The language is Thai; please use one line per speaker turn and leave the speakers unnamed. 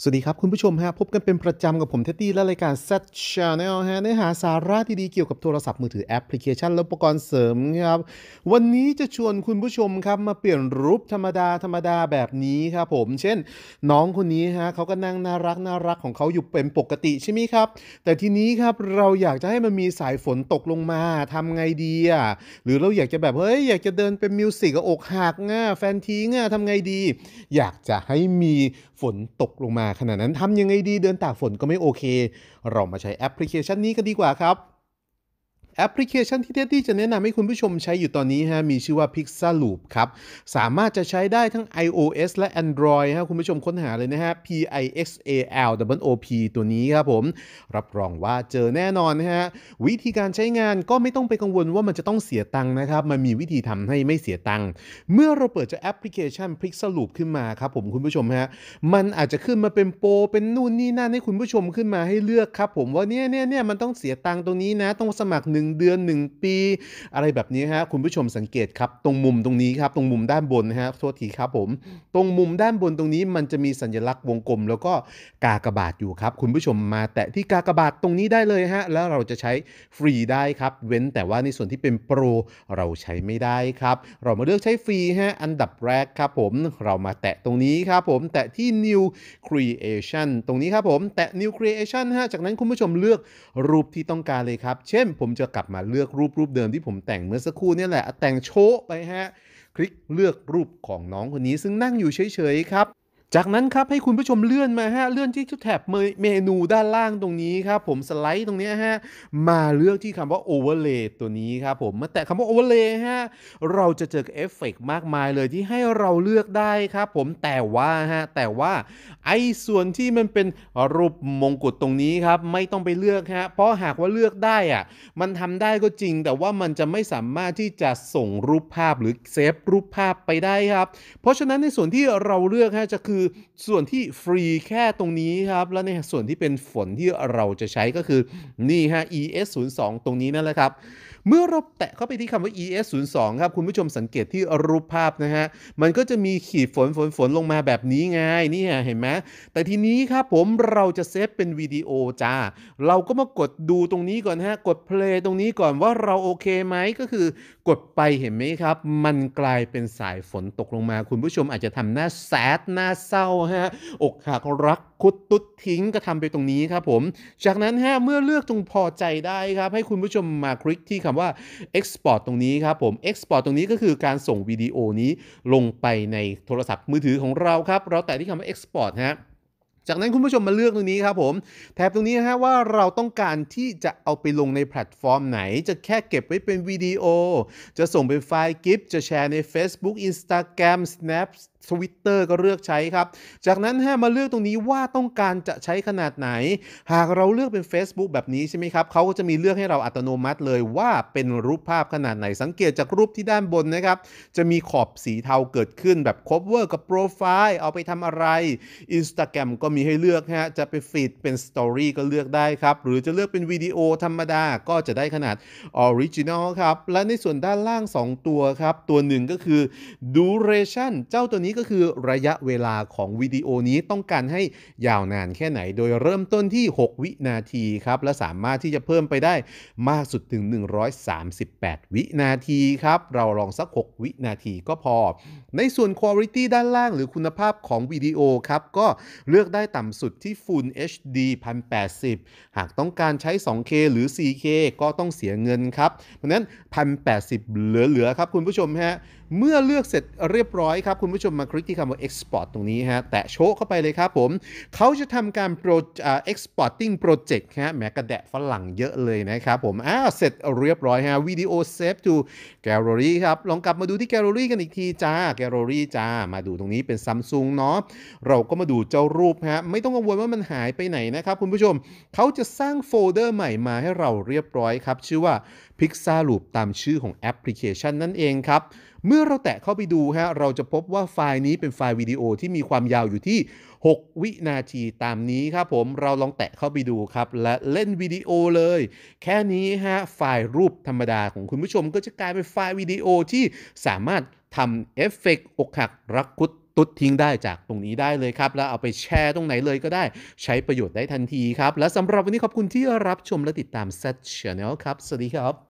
สวัสดีครับ คุณผู้ชมฮะพบกันเป็นประจำกับผมเท็ดดี้และรายการ Set Channel ฮะเนื้อหาสาระดีๆเกี่ยวกับโทรศัพท์มือถือแอปพลิเคชัน และอุปกรณ์เสริมครับ วันนี้จะชวนคุณผู้ชมครับมาเปลี่ยนรูปธรรมดาธรรมดาแบบนี้ครับผม เช่น น้องคนนี้ฮะเขาก็นั่งน่ารักน่ารักของเขาอยู่เป็นปกติใช่ไหมครับ แต่ทีนี้ครับเราอยากจะให้มันมีสายฝนตกลงมา ทำไงดีอ่ะหรือเราอยากจะแบบเฮ้ยอยากจะเดินเป็นมิวสิกอกหักง่ะแฟนทีง่ะทำไงดี อยากจะให้มีฝนตกลงมาาขนาดนั้นทำยังไงดีเดินตากฝนก็ไม่โอเค เรามาใช้แอปพลิเคชันนี้กันดีกว่าครับแอปพลิเคชันที่เท็ดดี้จะแนะนำให้คุณผู้ชมใช้อยู่ตอนนี้ฮะมีชื่อว่า Pixel Loop ครับ สามารถจะใช้ได้ทั้ง iOS และ Android ฮะคุณผู้ชมค้นหาเลยนะฮะ P I X A L W O P ตัวนี้ครับผม รับรองว่าเจอแน่นอนฮะ วิธีการใช้งานก็ไม่ต้องไปกังวลว่ามันจะต้องเสียตังค์นะครับ มันมีวิธีทำให้ไม่เสียตังค์เมื่อเราเปิดจะแอปพลิเคชัน Pixel Loop ขึ้นมาครับผมคุณผู้ชมฮะมันอาจจะขึ้นมาเป็นโปรเป็นนู่นนี่นั่นให้คุณผู้ชมขึ้นมาให้เลือกครับ ผมว่าเนี่ยเนี่ยเนี่ยมันต้องเสียตังค์ตรงนี้นะต้องสมัครหนึ่ง1เดือน 1 ปี อะไรแบบนี้ฮะ คุณผู้ชมสังเกตครับ ตรงมุมตรงนี้ครับ ตรงมุมด้านบนนะฮะโทษทีครับผม ตรงมุมด้านบนตรงนี้ มันจะมีสัญลักษณ์วงกลม แล้วก็กากบาทอยู่ครับ คุณผู้ชมมาแตะที่กากบาทตรงนี้ได้เลยฮะแล้วเราจะใช้ฟรีได้ครับ เว้นแต่ว่าในส่วนที่เป็นโปรเราใช้ไม่ได้ครับเรามาเลือกใช้ฟรีฮะอันดับแรกครับผมเรามาแตะตรงนี้ครับผมแตะที่ new creation ตรงนี้ครับผม แตะ new creation ฮะจากนั้นคุณผู้ชมเลือกรูปที่ต้องการเลยครับ เช่นผมจะกลับมาเลือกรูปรูปเดิมที่ผมแต่งเมื่อสักครู่นี่แหละแต่งโช์ไปฮะ คลิกเลือกรูปของน้องคนนี้ซึ่งนั่งอยู่เฉยๆครับจากนั้นครับให้คุณผู้ชมเลื่อนมาฮะเลื่อนที่แท็บเมนูด้านล่างตรงนี้ครับ ผมสไลด์ตรงนี้ฮะมาเลือกที่คำว่า overlay ตัวนี้ครับผมมาแตะคำว่า overlay ฮะเราจะเจอเอฟเฟกมากมายเลยที่ให้เราเลือกได้ครับผมแต่ว่าฮะแต่ว่าไอ้ส่วนที่มันเป็นรูปมงกุฎตรงนี้ครับ ไม่ต้องไปเลือกฮะเพราะหากว่าเลือกได้อ่ะมันทำได้ก็จริงแต่ว่ามันจะไม่สามารถที่จะส่งรูปภาพหรือเซฟรูปภาพไปได้ครับ เพราะฉะนั้นในส่วนที่เราเลือกฮะจะคือคือส่วนที่ฟรีแค่ตรงนี้ครับ แล้วในส่วนที่เป็นฝนที่เราจะใช้ก็คือนี่ฮะ ES 0 2ตรงนี้นั่นแหละครับเมื่อเราแตะเข้าไปที่คำว่า es 0 2ครับคุณผู้ชมสังเกตที่รูปภาพนะฮะมันก็จะมีขีดฝนฝนฝนลงมาแบบนี้ไงนี่เห็นไหมแต่ทีนี้ครับผมเราจะเซฟเป็นวิดีโอจ้าเราก็มากดดูตรงนี้ก่อนฮะกดเพลย์ตรงนี้ก่อนว่าเราโอเคไหมก็คือ กดไปเห็นไหมครับ มันกลายเป็นสายฝนตกลงมา คุณผู้ชมอาจจะทำหน้าแซดหน้าเศร้าฮะอกหักรักคุดตุดทิ้งกระทำไปตรงนี้ครับผม จากนั้นฮะเมื่อเลือกตรงพอใจได้ครับ ให้คุณผู้ชมมาคลิกที่คำว่า Export ตรงนี้ครับผม Export ตรงนี้ก็คือการส่งวิดีโอนี้ลงไปในโทรศัพท์มือถือของเราครับ เราแต่ที่คำว่า Export ฮะจากนั้นคุณผู้ชมมาเลือกตรงนี้ครับผมแถบตรงนี้นะฮะว่าเราต้องการที่จะเอาไปลงในแพลตฟอร์มไหน จะแค่เก็บไว้เป็นวิดีโอ จะส่งเป็นไฟล์กิฟจะแชร์ใน Facebook Instagram Snap สวิตเตอร์ก็เลือกใช้ครับจากนั้นฮะมาเลือกตรงนี้ว่าต้องการจะใช้ขนาดไหน หากเราเลือกเป็น Facebook แบบนี้ใช่ไหมครับเขาก็จะมีเลือกให้เราอัตโนมัติเลยว่าเป็นรูปภาพขนาดไหนสังเกตจากรูปที่ด้านบนนะครับจะมีขอบสีเทาเกิดขึ้นแบบครอบเวอร์กับโปรไฟล์เอาไปทำอะไร Instagram ก็มีให้เลือกฮะ จะไปฟีดเป็นสตอรี่ก็เลือกได้ครับ หรือจะเลือกเป็นวิดีโอธรรมดาก็จะได้ขนาดออริจินอลครับและในส่วนด้านล่าง 2 ตัวครับ ตัวหนึ่งก็คือ duration เจ้าตัวนี้ก็คือระยะเวลาของวิดีโอนี้ต้องการให้ยาวนานแค่ไหน โดยเริ่มต้นที่ 6 วินาทีครับ และสามารถที่จะเพิ่มไปได้มากสุดถึง 138 วินาทีครับ เราลองสัก 6 วินาทีก็พอ ในส่วนคุณภาพด้านล่างหรือคุณภาพของวิดีโอครับก็เลือกได้ได้ต่ำสุดที่ Full HD 1080 หากต้องการใช้ 2K หรือ 4K ก็ต้องเสียเงินครับ เพราะนั้น 1080 เหลือๆ ครับคุณผู้ชมฮะ เมื่อเลือกเสร็จเรียบร้อยครับ คุณผู้ชมมาคลิกที่คำว่า Export ตรงนี้ฮะ แตะโชวเข้าไปเลยครับผม เขาจะทำการ exporting project ฮะแหมกระแดะฝรั่งเยอะเลยนะครับผมอ่าเสร็จเรียบร้อยฮะวิดีโอเซฟทูแกลเลอรี่ครับ ลองกลับมาดูที่แลเลอรี่กันอีกทีจ้าแลเลอรี่จ้า มาดูตรงนี้เป็น Samsung เนาะ เราก็มาดูเจ้ารูปฮะะไม่ต้องกังวลว่ามันหายไปไหนนะครับคุณผู้ชม เขาจะสร้างโฟลเดอร์ใหม่มาให้เราเรียบร้อยครับ ชื่อว่า Pixar Loop ตามชื่อของแอปพลิเคชันนั่นเองครับ เมื่อเราแตะเข้าไปดูฮะ เราจะพบว่าไฟล์นี้เป็นไฟล์วิดีโอที่มีความยาวอยู่ที่ 6 วินาทีตามนี้ครับผมเราลองแตะเข้าไปดูครับและเล่นวิดีโอเลย แค่นี้ฮะไฟล์รูปธรรมดาของคุณผู้ชมก็จะกลายเป็นไฟล์วิดีโอที่สามารถทำเอฟเฟกอกหักรักคุดตุ๊ดทิ้งได้จากตรงนี้ได้เลยครับ แล้วเอาไปแชร์ตรงไหนเลยก็ได้ ใช้ประโยชน์ได้ทันทีครับ และสำหรับวันนี้ขอบคุณที่รับชมและติดตาม Set Channel ครับ สวัสดีครับ